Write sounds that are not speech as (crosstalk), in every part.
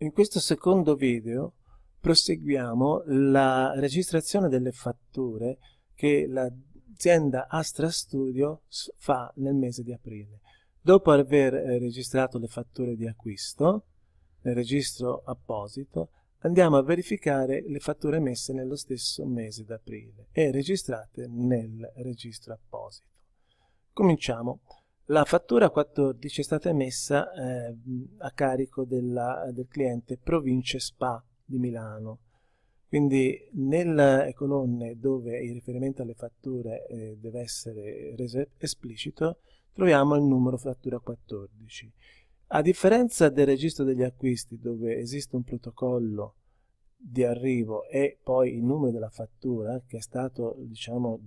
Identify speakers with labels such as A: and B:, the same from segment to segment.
A: In questo secondo video proseguiamo la registrazione delle fatture che l'azienda Astra Studio fa nel mese di aprile. Dopo aver eh, registrato le fatture di acquisto nel registro apposito, andiamo a verificare le fatture emesse nello stesso mese d'aprile e registrate nel registro apposito. Cominciamo. La fattura 14 è stata emessa eh, a carico della, del cliente Province SPA di Milano. Quindi nelle eh, colonne dove il riferimento alle fatture eh, deve essere reso esplicito troviamo il numero fattura 14. A differenza del registro degli acquisti dove esiste un protocollo di arrivo e poi il numero della fattura che è stato diciamo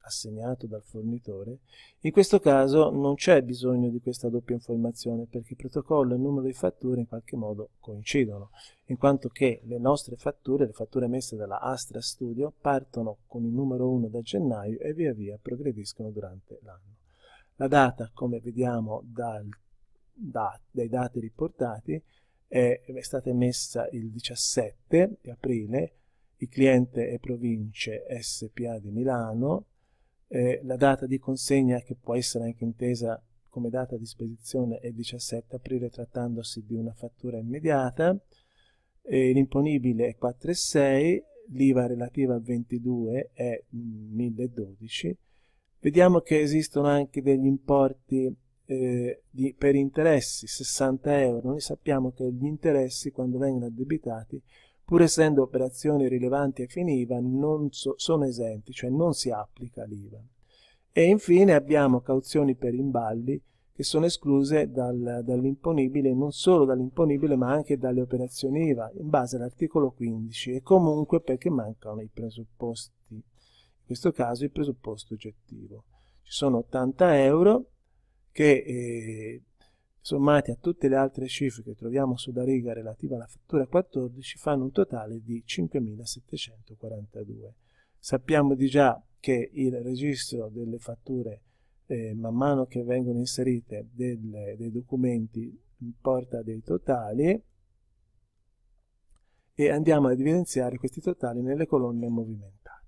A: assegnato dal fornitore in questo caso non c'è bisogno di questa doppia informazione perché il protocollo e il numero di fatture in qualche modo coincidono in quanto che le nostre fatture le fatture messe dalla Astra Studio partono con il numero 1 da gennaio e via via progrediscono durante l'anno la data come vediamo dal, da, dai dati riportati è, è stata emessa il 17 di aprile, il cliente è Province SPA di Milano, eh, la data di consegna che può essere anche intesa come data di spedizione è il 17 aprile trattandosi di una fattura immediata, eh, l'imponibile è 4,6, l'IVA relativa al 22 è 1012. Mm, Vediamo che esistono anche degli importi eh, di, per interessi 60 euro, noi sappiamo che gli interessi quando vengono addebitati, pur essendo operazioni rilevanti e finiva, non so, sono esenti, cioè non si applica l'IVA. E infine abbiamo cauzioni per imballi che sono escluse dal, dall'imponibile, non solo dall'imponibile ma anche dalle operazioni IVA, in base all'articolo 15 e comunque perché mancano i presupposti, in questo caso il presupposto oggettivo. Ci sono 80 euro che eh, sommati a tutte le altre cifre che troviamo sulla riga relativa alla fattura 14 fanno un totale di 5.742. Sappiamo di già che il registro delle fatture eh, man mano che vengono inserite del, dei documenti porta dei totali e andiamo ad evidenziare questi totali nelle colonne movimentate.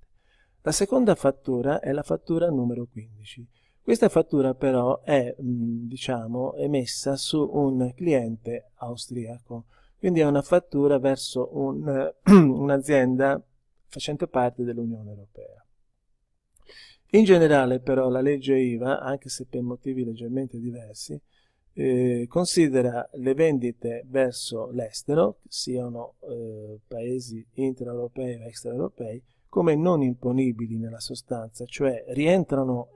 A: La seconda fattura è la fattura numero 15 questa fattura però è, mm, diciamo, emessa su un cliente austriaco, quindi è una fattura verso eh, (clears throat) un'azienda facente parte dell'Unione Europea. In generale però la legge IVA, anche se per motivi leggermente diversi, eh, considera le vendite verso l'estero, siano eh, paesi intraeuropei o extraeuropei, come non imponibili nella sostanza, cioè rientrano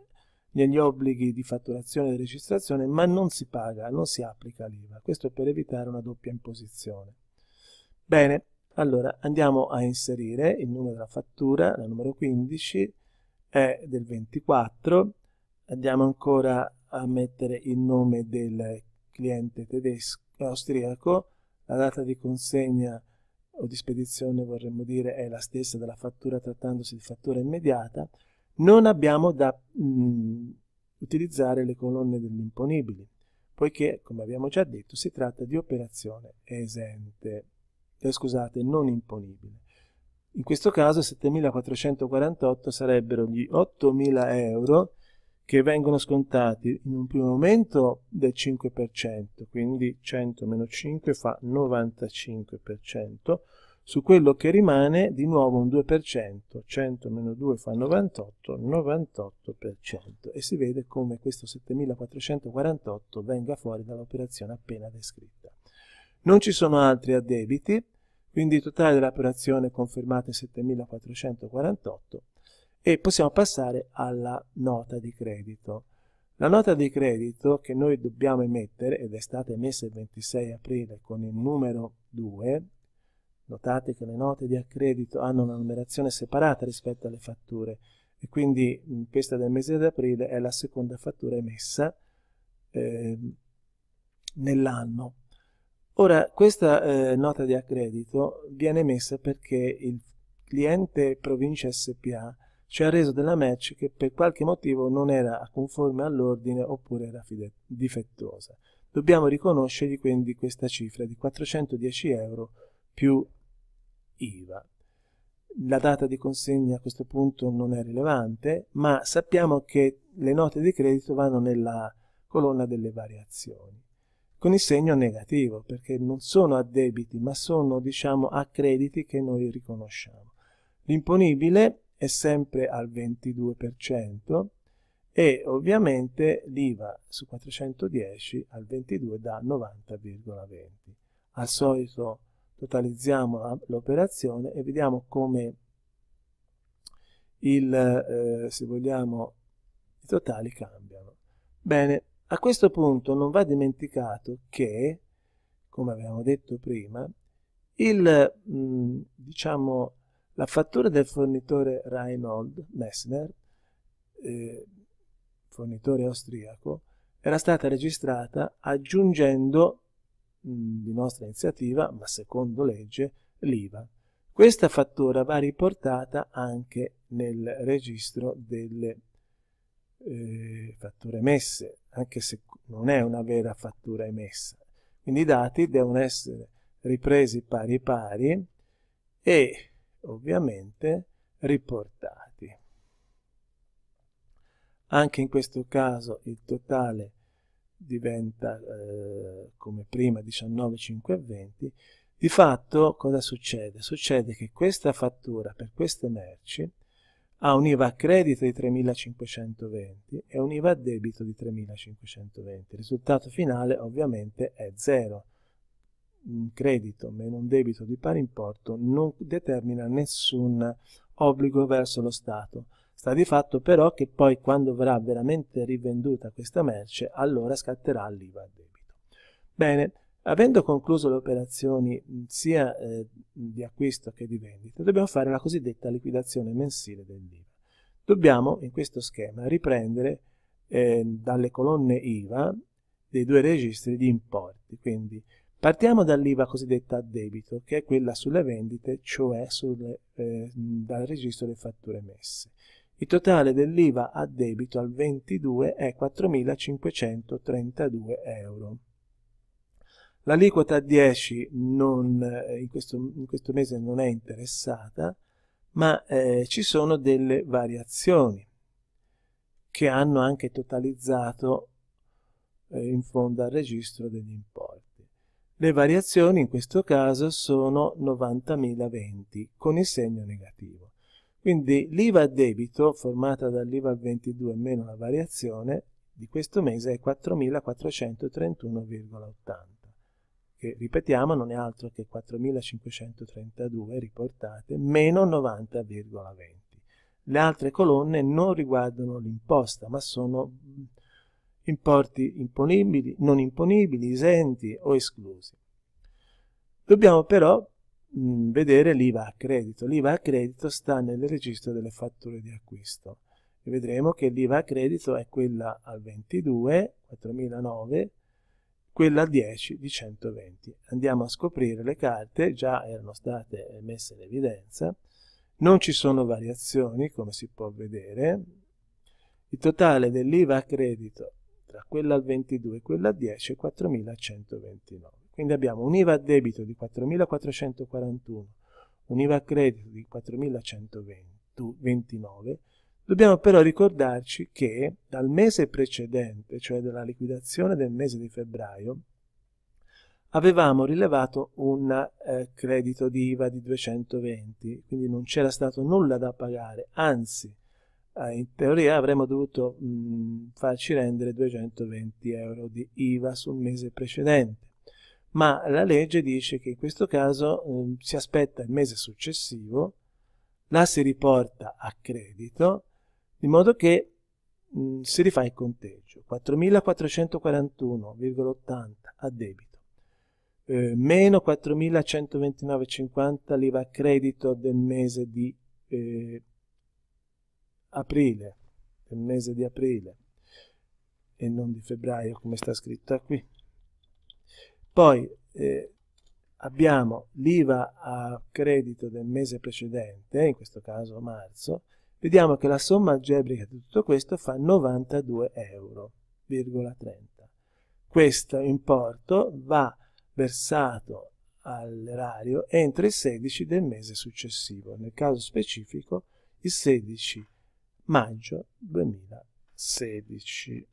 A: negli obblighi di fatturazione e registrazione, ma non si paga, non si applica l'IVA. Questo è per evitare una doppia imposizione. Bene, allora andiamo a inserire il numero della fattura, la numero 15 è del 24, andiamo ancora a mettere il nome del cliente tedesco, austriaco, la data di consegna o di spedizione vorremmo dire è la stessa della fattura trattandosi di fattura immediata, non abbiamo da mh, mm, utilizzare le colonne degli imponibili, poiché, come abbiamo già detto, si tratta di operazione esente, eh, scusate, non imponibile. In questo caso 7.448 sarebbero gli 8.000 euro che vengono scontati in un primo momento del 5%, quindi 100 meno 5 fa 95%, su quello che rimane di nuovo un 2%, 100 meno 2 fa 98, 98% e si vede come questo 7448 venga fuori dall'operazione appena descritta. Non ci sono altri addebiti, quindi il totale dell'operazione è confermato in 7448 e possiamo passare alla nota di credito. La nota di credito che noi dobbiamo emettere, ed è stata emessa il 26 aprile con il numero 2, Notate che le note di accredito hanno una numerazione separata rispetto alle fatture e quindi questa del mese di aprile è la seconda fattura emessa eh, nell'anno. Ora, questa eh, nota di accredito viene emessa perché il cliente provincia SPA ci ha reso della match che per qualche motivo non era conforme all'ordine oppure era difettosa. Dobbiamo riconoscergli quindi questa cifra di 410 euro più IVA. La data di consegna a questo punto non è rilevante, ma sappiamo che le note di credito vanno nella colonna delle variazioni, con il segno negativo, perché non sono a debiti, ma sono diciamo a crediti che noi riconosciamo. L'imponibile è sempre al 22% e ovviamente l'IVA su 410 al 22 da 90,20. Al solito totalizziamo l'operazione e vediamo come il, eh, se vogliamo, i totali cambiano. Bene, a questo punto non va dimenticato che, come abbiamo detto prima, il, mh, mm, diciamo, la fattura del fornitore Reinhold Messner, eh, fornitore austriaco, era stata registrata aggiungendo Mm, di nostra iniziativa, ma secondo legge, l'IVA. Questa fattura va riportata anche nel registro delle eh, fatture emesse, anche se non è una vera fattura emessa. Quindi i dati devono essere ripresi pari pari e ovviamente riportati. Anche in questo caso il totale diventa eh, come prima 19, 5 e 20, di fatto cosa succede? Succede che questa fattura per queste merci ha un IVA a credito di 3.520 e un IVA a debito di 3.520. Il risultato finale ovviamente è zero. Un credito meno un debito di pari importo non determina nessun obbligo verso lo Stato. Sta di fatto però che poi quando verrà veramente rivenduta questa merce, allora scatterà l'IVA a debito. Bene, avendo concluso le operazioni sia eh, di acquisto che di vendita, dobbiamo fare la cosiddetta liquidazione mensile dell'IVA. Dobbiamo in questo schema riprendere eh, dalle colonne IVA dei due registri gli importi, quindi Partiamo dall'IVA cosiddetta a debito, che è quella sulle vendite, cioè sulle, eh, dal registro delle fatture emesse. Il totale dell'IVA a debito al 22 è 4.532 euro. L'aliquota 10 non, eh, in, questo, in, questo, mese non è interessata, ma eh, ci sono delle variazioni che hanno anche totalizzato eh, in fondo al registro degli importi. Le variazioni in questo caso sono 90.020 con il segno negativo. Quindi l'IVA a debito, formata dall'IVA al 22 meno la variazione, di questo mese è 4.431,80, che ripetiamo non è altro che 4.532 riportate, meno 90,20. Le altre colonne non riguardano l'imposta, ma sono importi imponibili, non imponibili, esenti o esclusi. Dobbiamo però Mm, vedere l'IVA a credito. L'IVA a credito sta nel registro delle fatture di acquisto e vedremo che l'IVA a credito è quella al 22, 4009, quella 10 di 120. Andiamo a scoprire le carte, già erano state messe in evidenza, non ci sono variazioni come si può vedere, il totale dell'IVA a credito tra quella al 22 e quella 10 è 4129. Quindi abbiamo un IVA a debito di 4.441, un IVA a credito di 4.129. Dobbiamo però ricordarci che dal mese precedente, cioè dalla liquidazione del mese di febbraio, avevamo rilevato un eh, credito di IVA di 220, quindi non c'era stato nulla da pagare, anzi eh, in teoria avremmo dovuto mh, mm, farci rendere 220 euro di IVA sul mese precedente ma la legge dice che in questo caso eh, si aspetta il mese successivo, la si riporta a credito, di modo che mh, si rifà il conteggio. 4.441,80 a debito, eh, meno 4.129,50 l'IVA a credito del mese di eh, aprile, del mese di aprile e non di febbraio come sta scritto qui. Poi eh, abbiamo l'IVA a credito del mese precedente, in questo caso marzo, vediamo che la somma algebrica di tutto questo fa 92,30 euro. Questo importo va versato all'erario entro il 16 del mese successivo, nel caso specifico il 16 maggio 2016.